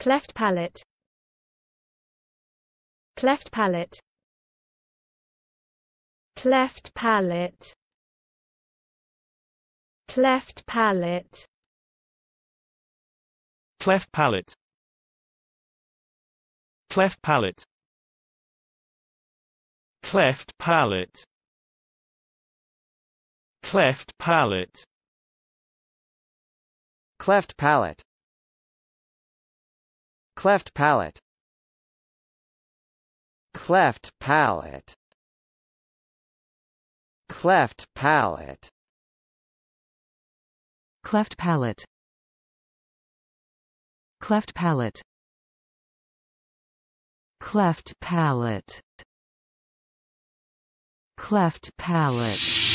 Cleft palate Cleft palate Cleft palate Cleft palate Cleft palate Cleft palate Cleft palate Cleft palate Cleft palate Cleft palate Cleft palate Cleft palate Cleft palate Cleft palate Cleft palate Cleft palate